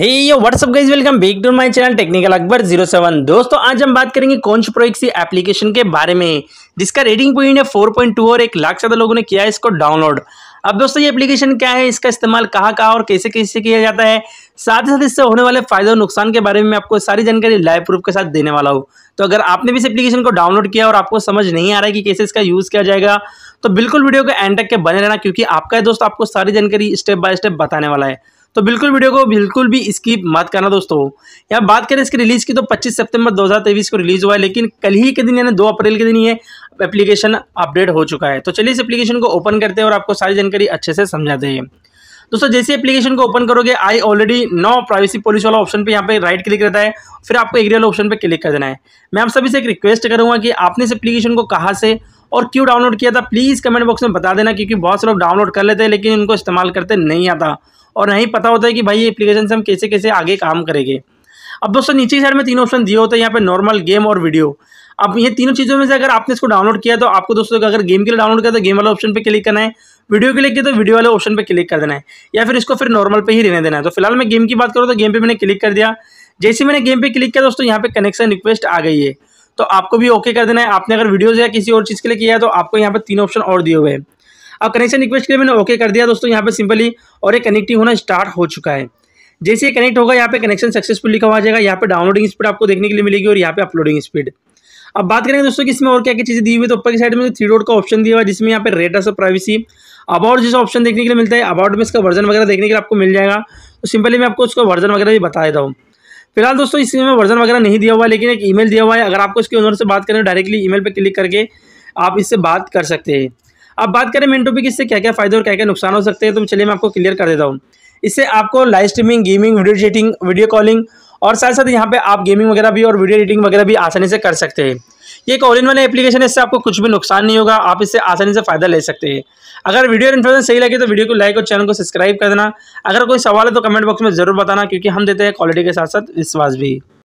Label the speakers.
Speaker 1: hey yo WhatsApp guys welcome back to my channel technical Akbar zero seven दोस्तों आज हम बात करेंगे कौन सी प्रोएक्सी एप्लीकेशन के बारे में जिसका रेटिंग पॉइंट है टू और एक लाख से ज़्यादा लोगों ने किया है इसको डाउनलोड अब दोस्तों ये एप्लीकेशन क्या है इसका इस्तेमाल कहाँ कहाँ और कैसे कैसे किया जाता है साथ ही साथ इससे होने वाले फायदे और नुकसान के बारे में मैं आपको सारी जानकारी लाइव प्रूफ के साथ देने वाला हूँ तो अगर आपने भी इस एप्लीकेशन को डाउनलोड किया और आपको समझ नहीं आ रहा है कि कैसे इसका यूज़ किया जाएगा तो बिल्कुल वीडियो को एंड तक के बने रहना क्योंकि आपका दोस्त आपको सारी जानकारी स्टेप बाय स्टेप बताने वाला है तो बिल्कुल वीडियो को बिल्कुल भी इसकी मत करना दोस्तों यहाँ बात करें इसकी रिलीज़ की तो 25 सितंबर 2023 को रिलीज़ हुआ है लेकिन कल ही के दिन यानी 2 अप्रैल के दिन ये एप्लीकेशन अपडेट हो चुका है तो चलिए इस एप्लीकेशन को ओपन करते हैं और आपको सारी जानकारी अच्छे से समझाते हैं दोस्तों जैसे एप्लीकेशन को ओपन करोगे I already know privacy policy वाला ऑप्शन पे यहाँ पे राइट क्लिक रहता है फिर आपको एग्रियल ऑप्शन पे क्लिक कर देना है मैं आप सभी से एक रिक्वेस्ट करूँगा कि आपने इस एप्लीकेशन को कहाँ से और क्यों डाउनलोड किया था प्लीज़ कमेंट बॉक्स में बता देना क्योंकि बहुत से लोग डाउनलोड कर लेते हैं लेकिन उनको इस्तेमाल करते नहीं आता और नहीं पता होता है कि भाई ये एप्लीकेशन से हम कैसे कैसे आगे काम करेंगे अब दोस्तों नीचे की साइड में तीन ऑप्शन दिए होते हैं यहाँ पे नॉर्मल गेम और वीडियो अब ये तीनों चीज़ों में से अगर आपने इसको डाउनलोड किया तो आपको दोस्तों अगर गेम के लिए डाउनलोड किया तो गेम वाले ऑप्शन पे क्लिक करना है वीडियो के लिए किया तो वीडियो वाले ऑप्शन पे क्लिक कर देना है या फिर इसको फिर नॉर्मल पे ही रहने देना है तो फिलहाल मैं गेम की बात करूँ तो गेम पर मैंने क्लिक कर दिया जैसे मैंने गेम पर क्लिक किया दोस्तों यहाँ पे कनेक्शन रिक्वेस्ट आ गई है तो आपको भी ओके कर देना है आपने अगर वीडियोज़ या किसी और चीज़ के लिए किया है तो आपको यहाँ पर तीन ऑप्शन और दिए हुए हैं अब कनेक्शन रिक्वेस्ट के लिए मैंने ओके कर दिया दोस्तों यहाँ पे सिंपली और ये कनेक्टिंग होना स्टार्ट हो चुका है जैसे ये कनेक्ट होगा यहाँ पे कनेक्शन सक्सेसफुल लिखा हुआ जाएगा यहाँ पे डाउनलोडिंग स्पीड आपको देखने के लिए मिलेगी और यहाँ पे अपलोडिंग स्पीड अब बात करेंगे दोस्तों कि इसमें और क्या क्या चीज़ें दी हुई तो ऊपर की साइड में थ्री रोड का ऑप्शन दिया हुआ जिसमें यहाँ पे रेट ऑफ प्राइवेसी अबाउट जैसा ऑप्शन देखने के लिए मिलता है अबाउट में इसका वर्जन वगैरह देखने के लिए आपको मिल जाएगा तो सिंपली मैं आपको उसका वर्जन वगैरह भी बता देता हूँ फिलहाल दोस्तों इसमें वर्जन वगैरह नहीं दिया हुआ है लेकिन एक ईमेल दिया हुआ है अगर आपको इसके ओनर से बात करें डायरेक्टली ईमेल पर क्लिक करके आप इससे बात कर सकते हैं अब बात करें मेन टॉपिक इससे क्या क्या फ़ायदे और क्या क्या नुकसान हो सकते हैं तो चलिए मैं आपको क्लियर कर देता हूँ इससे आपको live streaming gaming video editing video calling और साथ साथ यहाँ पे आप गेमिंग वगैरह भी और वीडियो एडिटिंग वगैरह भी आसानी से कर सकते हैं ये एक ऑनलाइन इन एप्लीकेशन है इससे आपको कुछ भी नुकसान नहीं होगा आप इससे आसानी से फ़ायदा ले सकते हैं अगर वीडियो इन्फॉर्मेशन सही लगे तो वीडियो को लाइक और चैनल को सब्सक्राइब कर देना अगर कोई सवाल है तो कमेंट बॉक्स में ज़रूर बताना क्योंकि हम देते हैं क्वालिटी के साथ साथ विश्वास भी